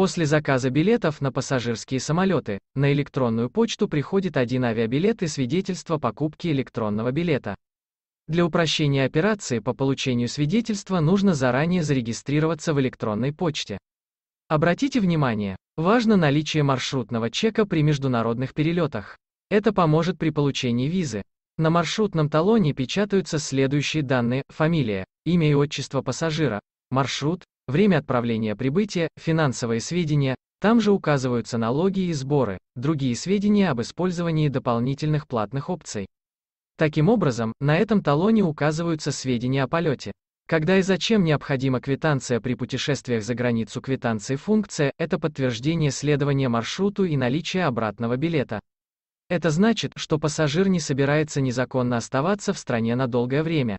После заказа билетов на пассажирские самолеты, на электронную почту приходит один авиабилет и свидетельство покупки электронного билета. Для упрощения операции по получению свидетельства нужно заранее зарегистрироваться в электронной почте. Обратите внимание, важно наличие маршрутного чека при международных перелетах. Это поможет при получении визы. На маршрутном талоне печатаются следующие данные, фамилия, имя и отчество пассажира, маршрут, время отправления прибытия, финансовые сведения, там же указываются налоги и сборы, другие сведения об использовании дополнительных платных опций. Таким образом, на этом талоне указываются сведения о полете. Когда и зачем необходима квитанция при путешествиях за границу квитанции функция, это подтверждение следования маршруту и наличие обратного билета. Это значит, что пассажир не собирается незаконно оставаться в стране на долгое время.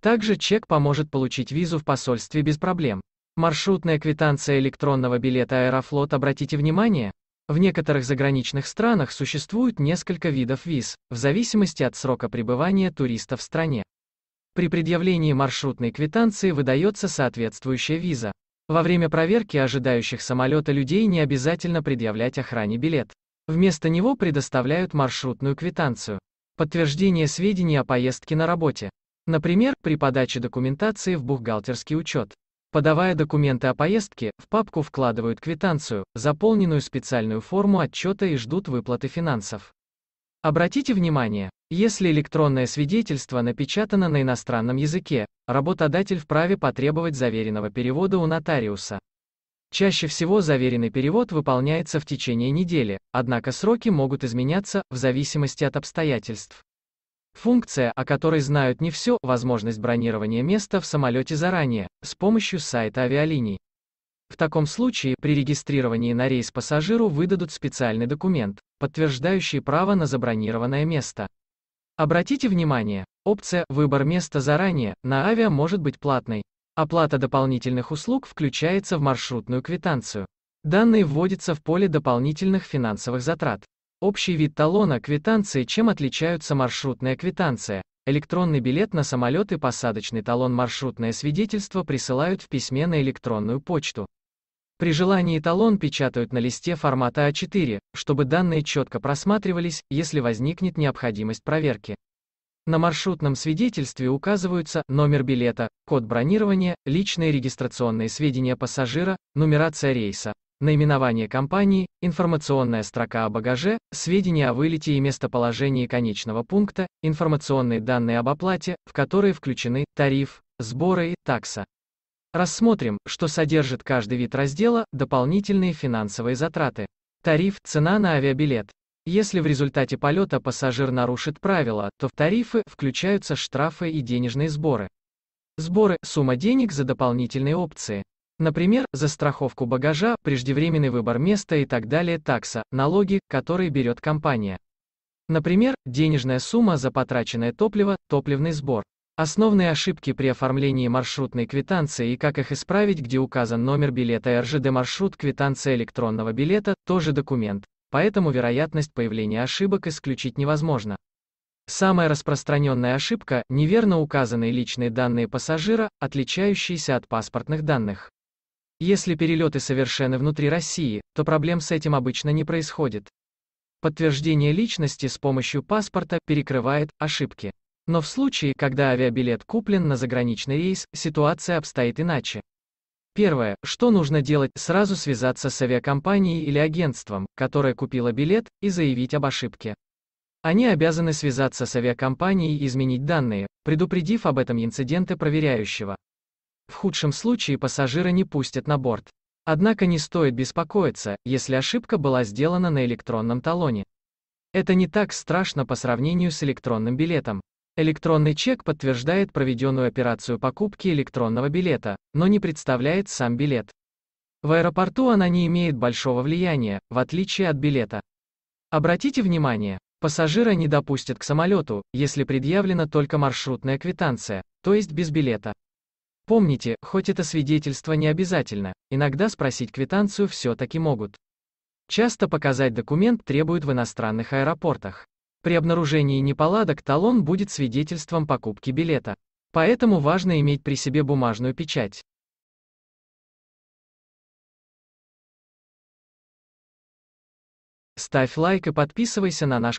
Также чек поможет получить визу в посольстве без проблем. Маршрутная квитанция электронного билета Аэрофлот обратите внимание, в некоторых заграничных странах существует несколько видов виз, в зависимости от срока пребывания туриста в стране. При предъявлении маршрутной квитанции выдается соответствующая виза. Во время проверки ожидающих самолета людей не обязательно предъявлять охране билет. Вместо него предоставляют маршрутную квитанцию. Подтверждение сведений о поездке на работе. Например, при подаче документации в бухгалтерский учет. Подавая документы о поездке, в папку вкладывают квитанцию, заполненную специальную форму отчета и ждут выплаты финансов. Обратите внимание, если электронное свидетельство напечатано на иностранном языке, работодатель вправе потребовать заверенного перевода у нотариуса. Чаще всего заверенный перевод выполняется в течение недели, однако сроки могут изменяться в зависимости от обстоятельств. Функция, о которой знают не все, возможность бронирования места в самолете заранее, с помощью сайта авиалиний. В таком случае, при регистрировании на рейс пассажиру выдадут специальный документ, подтверждающий право на забронированное место. Обратите внимание, опция «Выбор места заранее» на авиа может быть платной. Оплата дополнительных услуг включается в маршрутную квитанцию. Данные вводятся в поле дополнительных финансовых затрат. Общий вид талона квитанции чем отличаются маршрутная квитанция, электронный билет на самолет и посадочный талон маршрутное свидетельство присылают в письме на электронную почту. При желании талон печатают на листе формата А4, чтобы данные четко просматривались, если возникнет необходимость проверки. На маршрутном свидетельстве указываются номер билета, код бронирования, личные регистрационные сведения пассажира, нумерация рейса, Наименование компании, информационная строка о багаже, сведения о вылете и местоположении конечного пункта, информационные данные об оплате, в которые включены тариф, сборы и такса. Рассмотрим, что содержит каждый вид раздела, дополнительные финансовые затраты. Тариф – цена на авиабилет. Если в результате полета пассажир нарушит правила, то в тарифы включаются штрафы и денежные сборы. Сборы – сумма денег за дополнительные опции. Например, за страховку багажа, преждевременный выбор места и так далее такса, налоги, которые берет компания. Например, денежная сумма за потраченное топливо, топливный сбор. Основные ошибки при оформлении маршрутной квитанции и как их исправить, где указан номер билета РЖД маршрут квитанция электронного билета, тоже документ, поэтому вероятность появления ошибок исключить невозможно. Самая распространенная ошибка – неверно указанные личные данные пассажира, отличающиеся от паспортных данных. Если перелеты совершены внутри России, то проблем с этим обычно не происходит. Подтверждение личности с помощью паспорта перекрывает ошибки. Но в случае, когда авиабилет куплен на заграничный рейс, ситуация обстоит иначе. Первое, что нужно делать, сразу связаться с авиакомпанией или агентством, которое купило билет, и заявить об ошибке. Они обязаны связаться с авиакомпанией и изменить данные, предупредив об этом инциденты проверяющего. В худшем случае пассажира не пустят на борт. Однако не стоит беспокоиться, если ошибка была сделана на электронном талоне. Это не так страшно по сравнению с электронным билетом. Электронный чек подтверждает проведенную операцию покупки электронного билета, но не представляет сам билет. В аэропорту она не имеет большого влияния, в отличие от билета. Обратите внимание, пассажира не допустят к самолету, если предъявлена только маршрутная квитанция, то есть без билета. Помните, хоть это свидетельство не обязательно, иногда спросить квитанцию все-таки могут. Часто показать документ требуют в иностранных аэропортах. При обнаружении неполадок талон будет свидетельством покупки билета. Поэтому важно иметь при себе бумажную печать. Ставь лайк и подписывайся на наш канал.